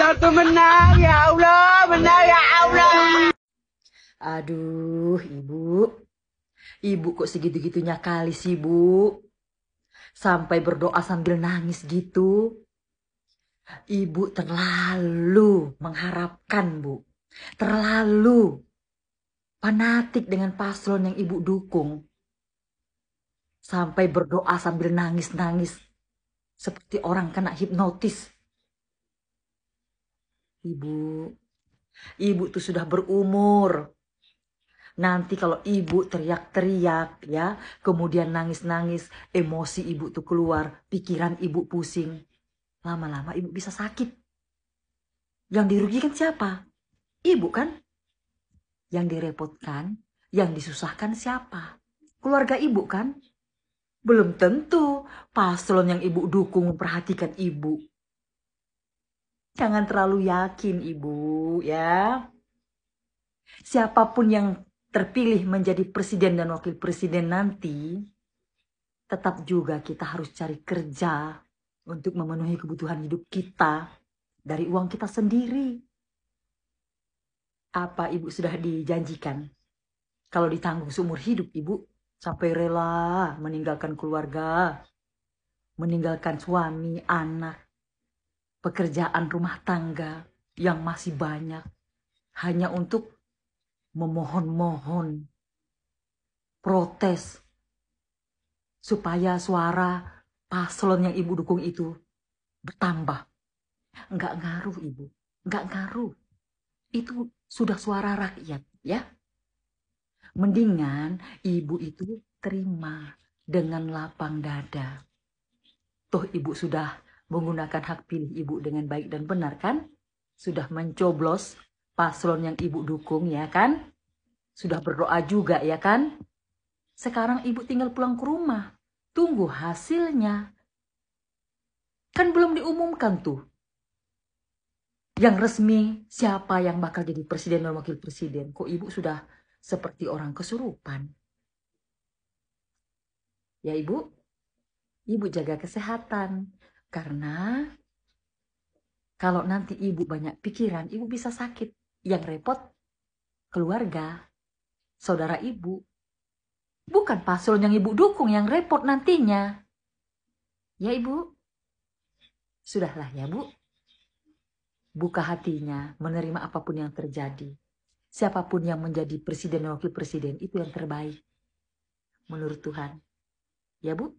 satu menang ya Allah, menang ya Allah. Aduh, Ibu. Ibu kok segitu-gitunya kali sih, Bu? Sampai berdoa sambil nangis gitu. Ibu terlalu mengharapkan, Bu. Terlalu fanatik dengan paslon yang Ibu dukung. Sampai berdoa sambil nangis-nangis. Seperti orang kena hipnotis. Ibu, ibu tuh sudah berumur. Nanti kalau ibu teriak-teriak ya, kemudian nangis-nangis, emosi ibu tuh keluar, pikiran ibu pusing. Lama-lama ibu bisa sakit. Yang dirugikan siapa? Ibu kan? Yang direpotkan, yang disusahkan siapa? Keluarga ibu kan? Belum tentu paslon yang ibu dukung memperhatikan ibu. Jangan terlalu yakin, Ibu, ya. Siapapun yang terpilih menjadi presiden dan wakil presiden nanti, tetap juga kita harus cari kerja untuk memenuhi kebutuhan hidup kita dari uang kita sendiri. Apa Ibu sudah dijanjikan? Kalau ditanggung seumur hidup, Ibu sampai rela meninggalkan keluarga, meninggalkan suami, anak, pekerjaan rumah tangga yang masih banyak hanya untuk memohon-mohon, protes, supaya suara paslon yang ibu dukung itu bertambah. Nggak ngaruh ibu, nggak ngaruh. Itu sudah suara rakyat ya. Mendingan ibu itu terima dengan lapang dada. Toh ibu sudah menggunakan hak pilih ibu dengan baik dan benar kan? Sudah mencoblos paslon yang ibu dukung ya kan? Sudah berdoa juga ya kan? Sekarang ibu tinggal pulang ke rumah. Tunggu hasilnya. Kan belum diumumkan tuh. Yang resmi siapa yang bakal jadi presiden dan wakil presiden. Kok ibu sudah seperti orang kesurupan? Ya ibu, ibu jaga kesehatan. Karena kalau nanti ibu banyak pikiran, ibu bisa sakit. Yang repot keluarga, saudara ibu. Bukan paslon yang ibu dukung yang repot nantinya. Ya ibu, sudahlah ya bu. Buka hatinya, menerima apapun yang terjadi. Siapapun yang menjadi presiden dan wakil presiden, itu yang terbaik. Menurut Tuhan. Ya bu?